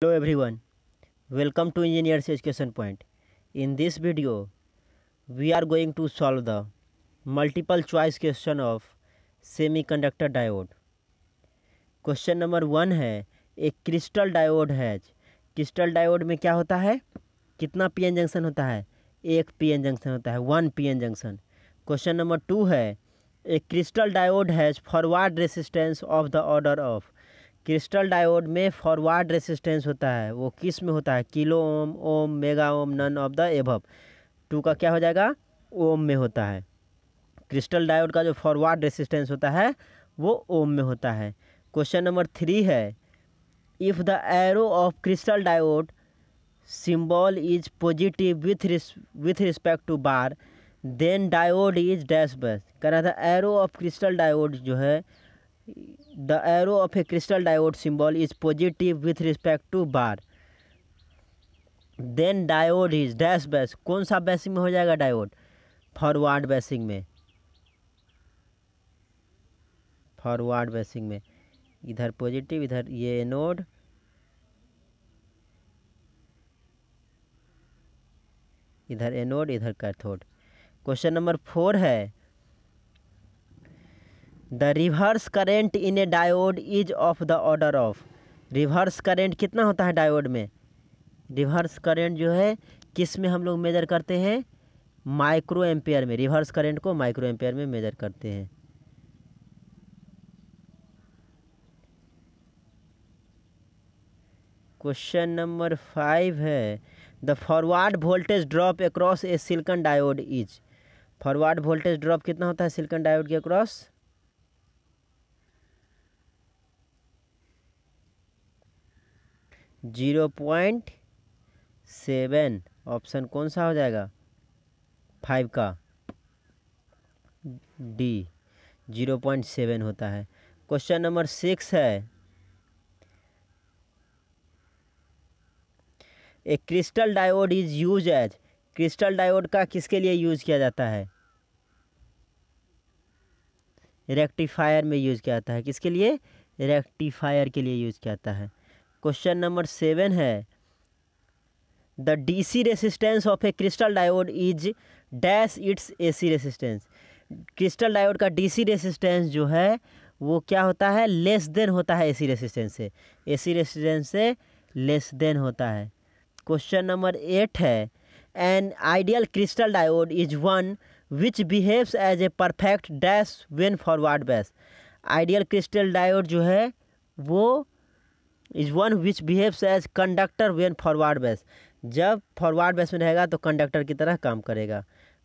Hello everyone, welcome to Engineers Education Point. In this video, we are going to solve the multiple choice question of semiconductor diode. Question number one है एक crystal diode है crystal diode में क्या होता है कितना PN junction होता है एक पीएन जंक्शन होता है one PN junction question number two है a crystal diode has forward resistance of the order of crystal diode में फॉरवर्ड रेसिस्टेंस होता है वो किस में होता है kilo ohm ohm mega ohm none of the above two का क्या हो जाएगा ओम में होता है क्रिस्टल डायोड का जो फॉरवर्ड रेसिस्टेंस होता है वो ओम में होता है क्वेश्चन नंबर थ्री है if the arrow of crystal diode symbol is positive with with respect to bar then diode is dash bias कह रहा था एरो ऑफ क्रिस्टल डायोड जो है the arrow of a crystal diode symbol is positive with respect to bar then diode is dash bias कौन सा biasing में हो जाएगा डायोड फॉरवर्ड बैसिंग में फॉरवर्ड बैसिंग में इधर पॉजिटिव इधर ये एनोड इधर एनोड इधर कैथोड क्वेश्चन नंबर फोर है the reverse current in a diode is of the order of reverse current कितना होता है डायोड में रिवर्स करेंट जो है किस में हम लोग मेजर करते हैं माइक्रो एम्पेयर में रिवर्स करेंट को माइक्रो एम्पेयर में मेजर करते हैं क्वेश्चन नंबर फाइव है the forward voltage drop across a silicon diode is forward voltage drop कितना होता है सिल्कन डायोड के across zero point seven option कौन सा हो जाएगा फाइव का डी जीरो पॉइंट सेवन होता है क्वेश्चन नंबर सिक्स है a crystal diode is use as crystal diode का किसके लिए यूज किया जाता है रेक्टिफायर में यूज किया जाता है किसके लिए रेक्टिफायर के लिए यूज किया जाता है क्वेश्चन नंबर सेवन है the DC resistance of a crystal diode is dash its AC resistance crystal diode का डीसी रेसिस्टेंस जो है वो क्या होता है लेस देन होता है एसी रेसिस्टेंस से एसी रेसिस्टेंस से लेस देन होता है क्वेश्चन नंबर एट है an ideal crystal diode is one which behaves as a perfect dash when forward bias ideal crystal diode जो है वो is one which behaves as conductor when forward bias जब forward bias में रहेगा तो conductor की तरह काम करेगा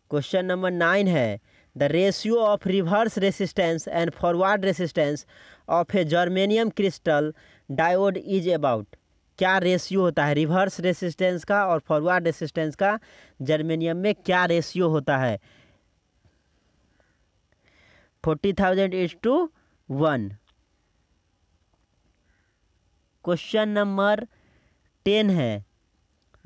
क्वेश्चन नंबर नाइन है the ratio of reverse resistance and forward resistance of a germanium crystal diode is about क्या रेशियो होता है रिवर्स रेसिस्टेंस का और फॉरवर्ड रेसिस्टेंस का जर्मेनियम में क्या रेशियो होता है forty thousand is to one question number ten है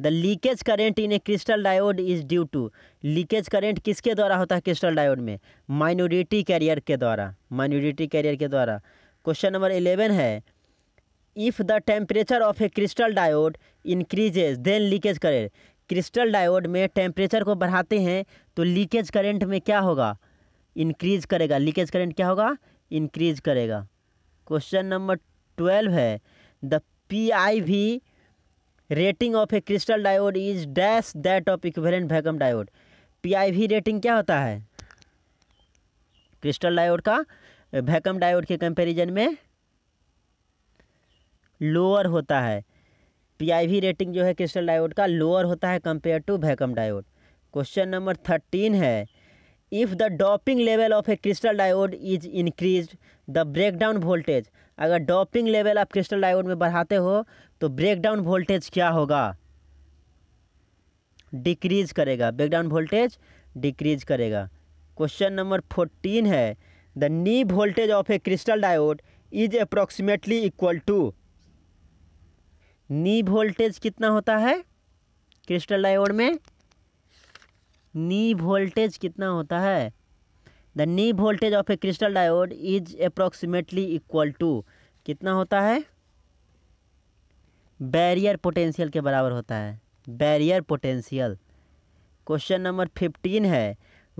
the leakage current in a crystal diode is due to leakage current किसके द्वारा होता है क्रिस्टल डायोड में माइनॉरिटी कैरियर के द्वारा माइनॉरिटी कैरियर के द्वारा क्वेश्चन नंबर इलेवन है if the temperature of a crystal diode increases then leakage current crystal diode में टेम्परेचर को बढ़ाते हैं तो लीकेज करेंट में क्या होगा इंक्रीज करेगा लीकेज करेंट क्या होगा इंक्रीज करेगा क्वेश्चन नंबर ट्वेल्व है the P I V rating of a crystal diode is dash that of equivalent vacuum diode P I V rating क्या होता है क्रिस्टल डायोड का वैकम डायोड के कंपैरिजन में लोअर होता है पी आई वी रेटिंग जो है क्रिस्टल डायोड का लोअर होता है compare to vacuum diode question number thirteen है if the doping level of a crystal diode is increase the breakdown voltage अगर डॉपिंग लेवल आप क्रिस्टल डायोड में बढ़ाते हो तो ब्रेकडाउन वोल्टेज क्या होगा डिक्रीज करेगा ब्रेकडाउन वोल्टेज डिक्रीज करेगा क्वेश्चन नंबर फोर्टीन है the knee voltage of a crystal diode is approximately equal to knee voltage कितना होता है क्रिस्टल डायोड में नी वोल्टेज कितना होता है the knee voltage of a crystal diode is approximately equal to कितना होता है बैरियर पोटेंशियल के बराबर होता है barrier potential question number fifteen है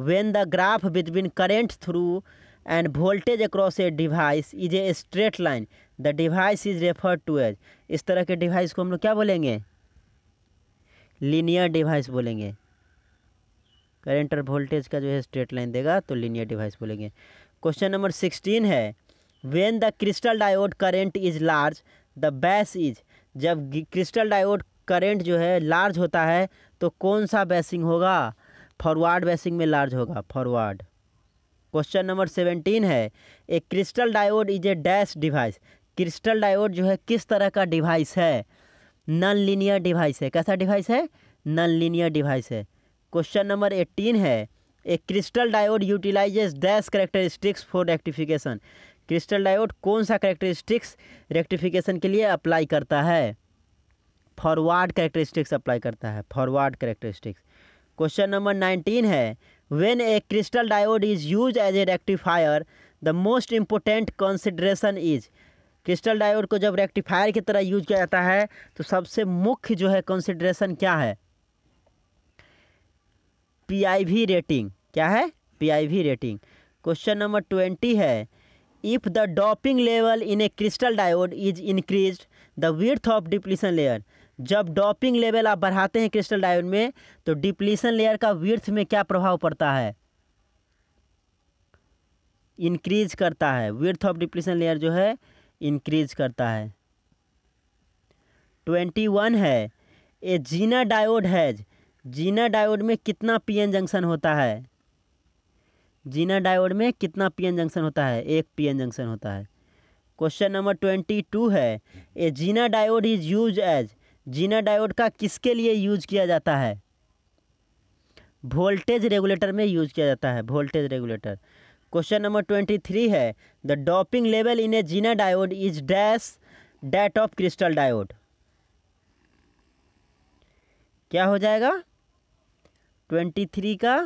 when the graph between current through and voltage across a device is a straight line the device is refer to as इस तरह के डिवाइस को हम लोग क्या बोलेंगे लीनियर डिवाइस बोलेंगे करेंटर और वोल्टेज का जो है स्ट्रेट लाइन देगा तो लीनियर डिवाइस बोलेंगे क्वेश्चन नंबर सिक्सटीन है when the crystal diode current is large the bias is जब क्रिस्टल डायोड करेंट जो है लार्ज होता है तो कौन सा बैसिंग होगा फॉरवर्ड बैसिंग में लार्ज होगा फॉरवर्ड क्वेश्चन नंबर सेवेंटीन है a crystal diode is a dash device crystal diode जो है किस तरह का डिवाइस है नॉन लीनियर डिवाइस है कैसा डिवाइस है नॉन लीनियर डिवाइस है क्वेश्चन नंबर एट्टीन है a crystal diode utilizes dash characteristics for rectification crystal diode कौन सा करेक्टरिस्टिक्स रेक्टिफिकेशन के लिए अप्लाई करता है फॉरवर्ड करेक्टरिस्टिक्स अप्लाई करता है forward characteristics question number nineteen है when a crystal diode is use as a rectifier the most important consideration is crystal diode को जब रेक्टिफायर की तरह यूज किया जाता है तो सबसे मुख्य जो है कंसिड्रेशन क्या है पीआईवी रेटिंग क्या है PIV rating question number twenty है if the doping level in a crystal diode is increase the width of depletion layer जब डॉपिंग लेवल आप बढ़ाते हैं क्रिस्टल डायोड में तो डिप्लीसन लेयर का विर्थ में क्या प्रभाव पड़ता है इंक्रीज करता है विर्थ ऑफ डिप्लीसन लेयर जो है इंक्रीज करता है ट्वेंटी वन है a zener diode has zener diode में कितना पीएन जंक्शन होता है जीना डायोड में कितना पीएन जंक्शन होता है एक पीएन जंक्शन होता है क्वेश्चन नंबर ट्वेंटी टू है a zener diode is use as zener diode का किसके लिए यूज किया जाता है वोल्टेज रेगुलेटर में यूज किया जाता है voltage regulator question number twenty three है the doping level in a zener diode is dash that of crystal diode क्या हो जाएगा ट्वेंटी थ्री का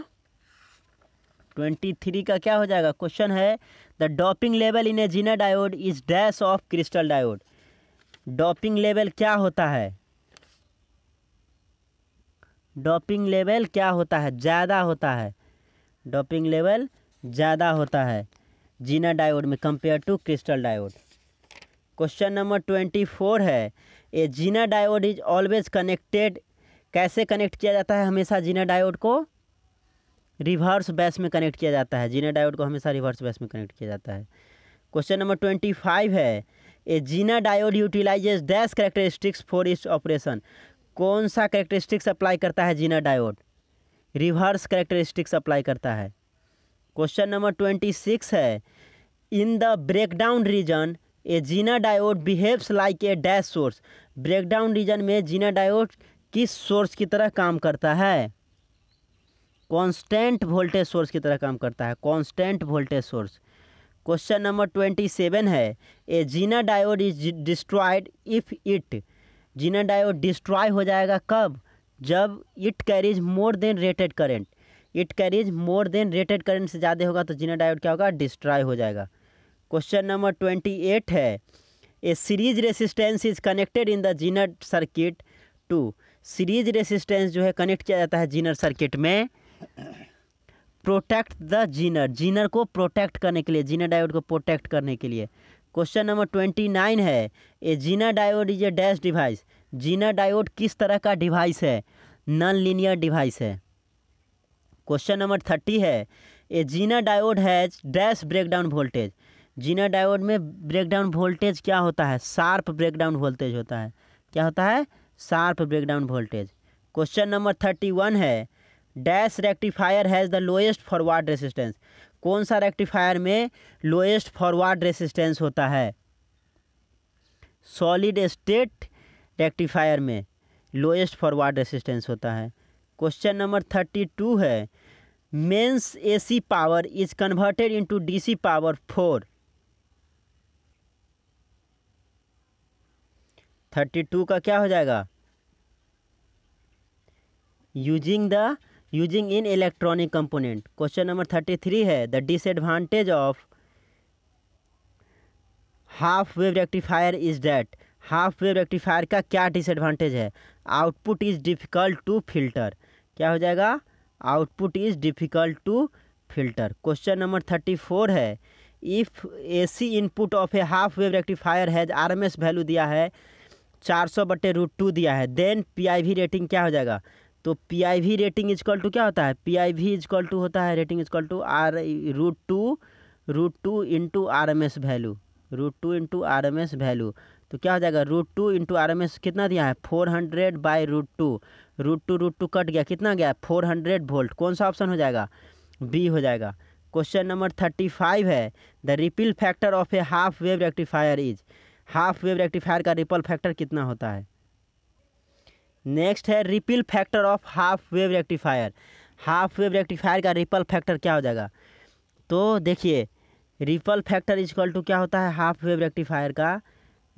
ट्वेंटी थ्री का क्या हो जाएगा क्वेश्चन है the doping level in a zener diode is dash of crystal diode doping level क्या होता है डॉपिंग लेवल क्या होता है ज़्यादा होता है डॉपिंग लेवल ज़्यादा होता है जीना डायोड में compare to crystal diode question number twenty four है a zener diode is always connected कैसे कनेक्ट किया जाता है हमेशा जीना डायोड को रिवर्स बैस में कनेक्ट किया जाता है जीना डायोड को हमेशा रिवर्स बैस में कनेक्ट किया जाता है क्वेश्चन नंबर ट्वेंटी फाइव है a zener diode utilizes dash characteristics for its operation कौन सा करेक्टरिस्टिक्स अप्लाई करता है zener diode reverse characteristics apply करता है क्वेश्चन नंबर ट्वेंटी सिक्स है in the breakdown region a zener diode behaves like a dash source breakdown region में zener diode किस source की तरह काम करता है कांस्टेंट वोल्टेज सोर्स की तरह काम करता है constant voltage source question number twenty seven है a zener diode is destroyed if it zener diode destroy हो जाएगा कब जब it carries more than rated current it carries more than rated current से ज़्यादा होगा तो जीना डायोड क्या होगा डिस्ट्रॉय हो जाएगा क्वेश्चन नंबर ट्वेंटी एट है a series resistance is connected in the zener circuit to series resistance जो है कनेक्ट किया जाता है जीनर सर्किट में प्रोटेक्ट द जीनर जीनर को प्रोटेक्ट करने के लिए जीनर डायोड को प्रोटेक्ट करने के लिए क्वेश्चन नंबर ट्वेंटी नाइन है a zener diode is a dash device zener diode किस तरह का डिवाइस है नॉन लीनियर डिवाइस है क्वेश्चन नंबर थर्टी है a zener diode has dash breakdown voltage zener diode में ब्रेकडाउन वोल्टेज क्या होता है शार्प ब्रेकडाउन वोल्टेज होता है क्या होता है sharp breakdown voltage question number thirty one है dash rectifier has the lowest forward resistance कौन सा रेक्टिफायर में लोएस्ट फॉरवर्ड रेसिस्टेंस होता है सॉलिड स्टेट रेक्टिफायर में लोएस्ट फॉरवर्ड रेसिस्टेंस होता है क्वेश्चन नंबर थर्टी टू है mains AC power is converted into DC power for thirty two का क्या हो जाएगा using the using in electronic component question number thirty three है the disadvantage of half wave rectifier is that half wave rectifier का क्या disadvantage है output is difficult to filter क्या हो जाएगा output is difficult to filter question number thirty four है if A C input of a half wave rectifier है R M S value दिया है चार सौ बटे रूट टू दिया है then P I V rating क्या हो जाएगा तो P I V rating is equal to क्या होता है P I V is equal to होता है rating is equal to R root two root two into R M S value root two into R M S value तो क्या हो जाएगा root two into R M S कितना दिया है four hundred by root two root two root two कट गया कितना गया फोर हंड्रेड वोल्ट कौन सा ऑप्शन हो जाएगा बी हो जाएगा क्वेश्चन नंबर थर्टी फाइव है the ripple factor of a half wave rectifier is half wave rectifier का रिपल फैक्टर कितना होता है नेक्स्ट है ripple factor of half wave rectifier half wave rectifier का रिपल फैक्टर क्या हो जाएगा तो देखिए रिपल फैक्टर इजक्ल टू क्या होता है हाफ वेव रेक्टिफायर का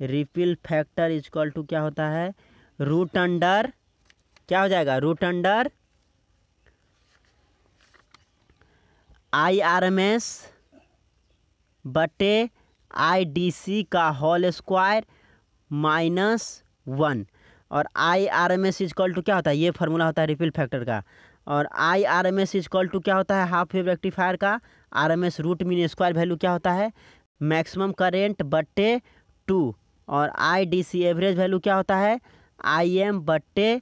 रिपिल फैक्टर इजक्ल टू क्या होता है रूट अंडर क्या हो जाएगा root under I R M S बटे आई डी सी का होल स्क्वायर माइनस वन और I R M S is equal to क्या होता है ये फार्मूला होता है रिपिल फैक्टर का और I R M S is equal to क्या होता है हाफ वेव रेक्टिफायर का R M S root mean square value क्या होता है मैक्सिमम करेंट बट्टे टू और I D C average value क्या होता है आई एम बट्टे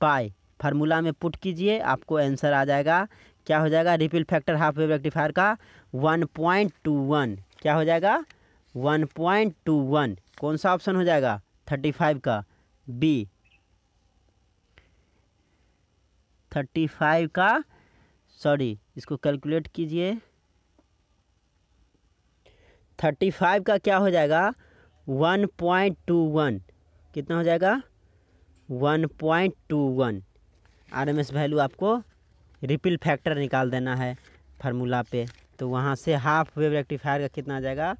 पाई फार्मूला में पुट कीजिए आपको आंसर आ जाएगा क्या हो जाएगा ripple factor half wave rectifier का वन पॉइंट टू वन क्या हो जाएगा वन पॉइंट टू वन कौन सा ऑप्शन हो जाएगा थर्टी फाइव का बी थर्टी फाइव का सॉरी इसको कैलकुलेट कीजिए थर्टी फाइव का क्या हो जाएगा वन पॉइंट टू वन कितना हो जाएगा one point two one R M S value आपको रिपिल फैक्टर निकाल देना है फार्मूला पे तो वहाँ से हाफ वेव रेक्टिफायर का कितना आ जाएगा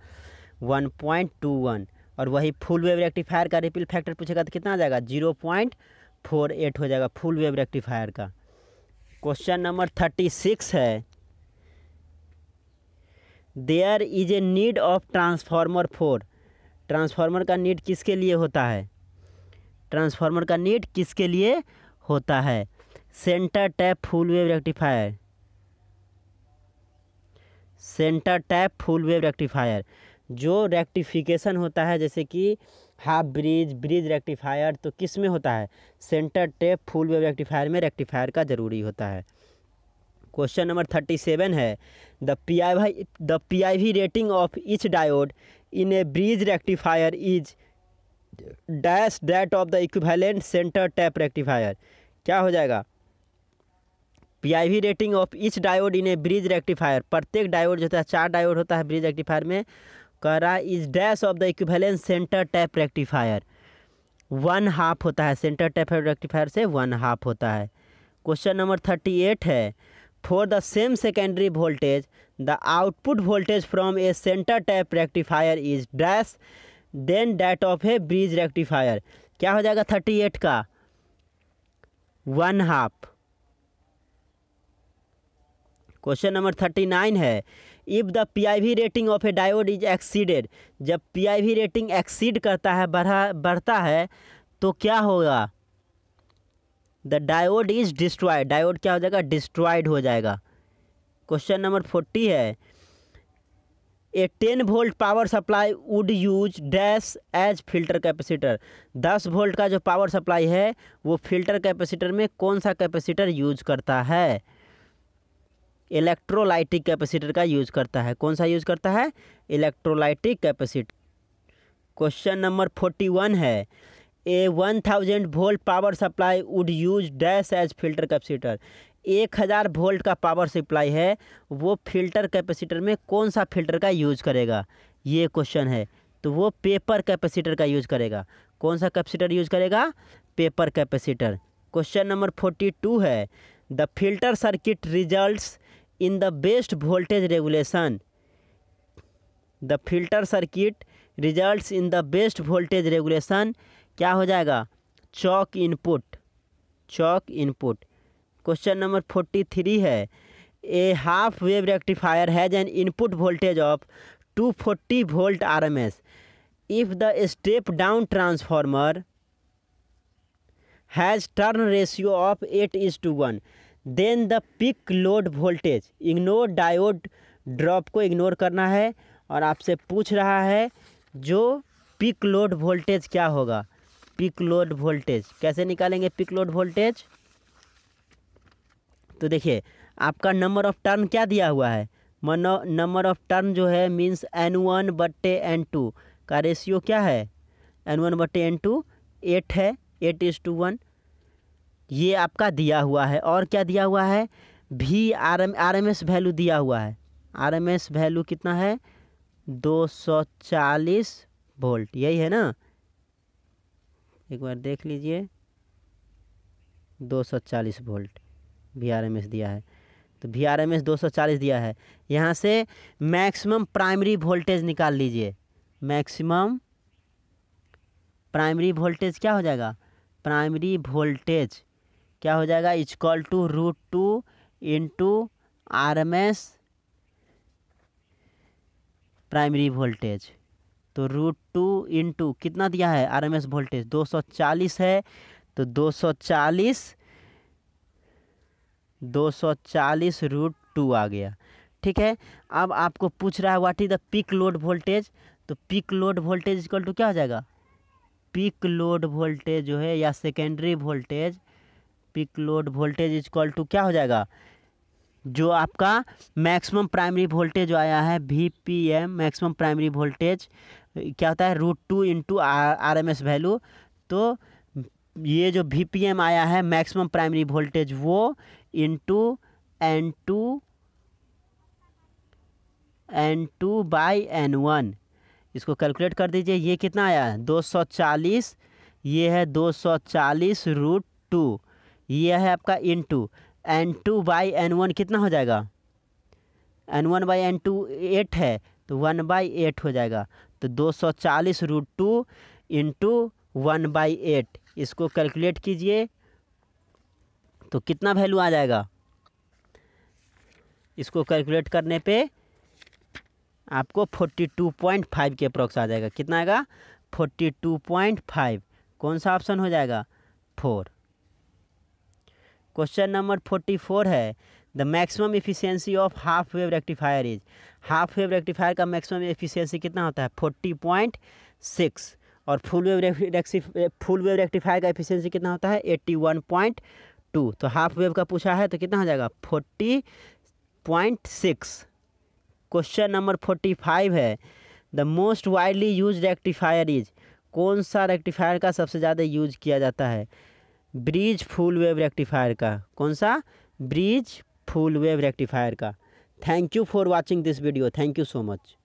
वन पॉइंट टू वन और वही फुल वेव रेक्टिफायर का रिपिल फैक्टर पूछेगा तो कितना आ जाएगा जीरो पॉइंट फोर एट हो जाएगा फुल वेव रेक्टिफायर का क्वेश्चन नंबर थर्टी सिक्स है there is a need of transformer for transformer का नीड किसके लिए होता है ट्रांसफार्मर का नीड किसके लिए होता है centre tap full wave rectifier centre tap full wave rectifier जो रेक्टिफिकेशन होता है जैसे कि हाफ ब्रिज ब्रिज रेक्टिफायर तो किस में होता है centre tap full wave rectifier में रेक्टिफायर का ज़रूरी होता है क्वेश्चन नंबर थर्टी सेवन है the P I Y the P I V rating of each diode in a bridge rectifier is dash that of the equivalent centre tap rectifier क्या हो जाएगा P I V rating of each diode in a bridge rectifier प्रत्येक diode जो होता है चार diode होता है ब्रिज रेक्टिफायर में करा is dash of the equivalence centre tap rectifier one half होता है सेंटर टैप रेक्टिफायर से वन हाफ होता है क्वेश्चन नंबर थर्टी एट है for the same secondary voltage the output voltage from a centre tap rectifier is dash than that of a bridge rectifier क्या हो जाएगा thirty eight का one half question number thirty nine है if the PIV rating of a diode is exceeded जब PIV rating exceed करता है बढ़ा बढ़ता है तो क्या होगा the diode is destroyed diode क्या हो जाएगा डिस्ट्रॉयड हो जाएगा क्वेश्चन नंबर फोर्टी है a ten volt power supply would use dash as filter capacitor दस वोल्ट का जो पावर सप्लाई है वो फिल्टर कैपेसिटर में कौन सा कैपेसिटर यूज करता है इलेक्ट्रोलाइटिक कैपेसिटर का यूज़ करता है कौन सा यूज़ करता है electrolytic capacitor question number forty one है a one thousand volt power supply would use dash as filter capacitor एक हज़ार वोल्ट का पावर सप्लाई है वो फिल्टर कैपेसिटर में कौन सा फिल्टर का यूज़ करेगा ये क्वेश्चन है तो वो पेपर कैपेसिटर का यूज़ करेगा कौन सा कैपेसिटर यूज़ करेगा paper capacitor question number forty two है the filter circuit results in the best voltage regulation the filter circuit result in the best voltage regulation क्या हो जाएगा choke input choke input question number forty three है a half wave rectifier has an input voltage of two forty volt R M S if the step down transformer has turn ratio of eight is to one then the peak load voltage ignore diode drop को ignore करना है और आपसे पूछ रहा है जो pick load voltage क्या होगा पिक लोड वोल्टेज कैसे निकालेंगे पिक लोड वोल्टेज तो देखिए आपका नंबर ऑफ टर्न क्या दिया हुआ है मनो नंबर ऑफ टर्न जो है मीन्स एन वन बट्टे एन टू का रेशियो क्या है एन वन बट्टे एन टू एट है एट इज टू वन ये आपका दिया हुआ है और क्या दिया हुआ है भी R M R M S value दिया हुआ है आर एम एस वैल्यू कितना है दो सौ चालीस वोल्ट यही है ना एक बार देख लीजिए दो सौ चालीस वोल्ट भी आर एम एस दिया है तो भी आर एम एस दो सौ चालीस दिया है यहाँ से मैक्सिमम प्राइमरी वोल्टेज निकाल लीजिए मैक्सिमम प्राइमरी वोल्टेज क्या हो जाएगा प्राइमरी वोल्टेज क्या हो जाएगा is equal to root two into R M S primary voltage तो रूट टू इंटू कितना दिया है आर एम एस वोल्टेज दो सौ चालीस है तो दो सौ चालीस दो सौ चालीस रूट टू आ गया ठीक है अब आपको पूछ रहा है what is the peak load voltage तो peak load voltage equal to क्या हो जाएगा पीक लोड वोल्टेज जो है या secondary voltage peak load voltage is equal to क्या हो जाएगा जो आपका मैक्सिमम प्राइमरी वोल्टेज आया है V P M maximum primary voltage क्या होता है root two into R M S value तो ये जो वी पी एम आया है मैक्सिमम प्राइमरी वोल्टेज वो into N two N two by N one इसको कैलकुलेट कर दीजिए ये कितना आया है दो सौ चालीस ये है दो सौ चालीस रूट टू ये है आपका into N two by N one कितना हो जाएगा N one by N two eight है तो वन बाई एट हो जाएगा तो दो सौ चालीस root two into one by eight इसको कैलकुलेट कीजिए तो कितना वैल्यू आ जाएगा इसको कैलकुलेट करने पे आपको फोर्टी टू पॉइंट फाइव के अप्रोक्स आ जाएगा कितना आएगा फोर्टी टू पॉइंट फाइव कौन सा ऑप्शन हो जाएगा four question number forty four है the maximum efficiency of half wave rectifier is half wave rectifier का मैक्सिमम एफिशिएंसी कितना होता है फोर्टी पॉइंट सिक्स और full wave full wave rectifier का एफिशिएंसी कितना होता है एट्टी वन पॉइंट टू तो हाफ वेव का पूछा है तो कितना हो जाएगा forty point six question number forty five है the most widely use rectifier is कौन सा रेक्टिफायर का सबसे ज़्यादा यूज किया जाता है ब्रिज फुल वेव रेक्टिफायर का कौन सा ब्रिज फुल वेव रेक्टिफायर का thank you for watching this video thank you so much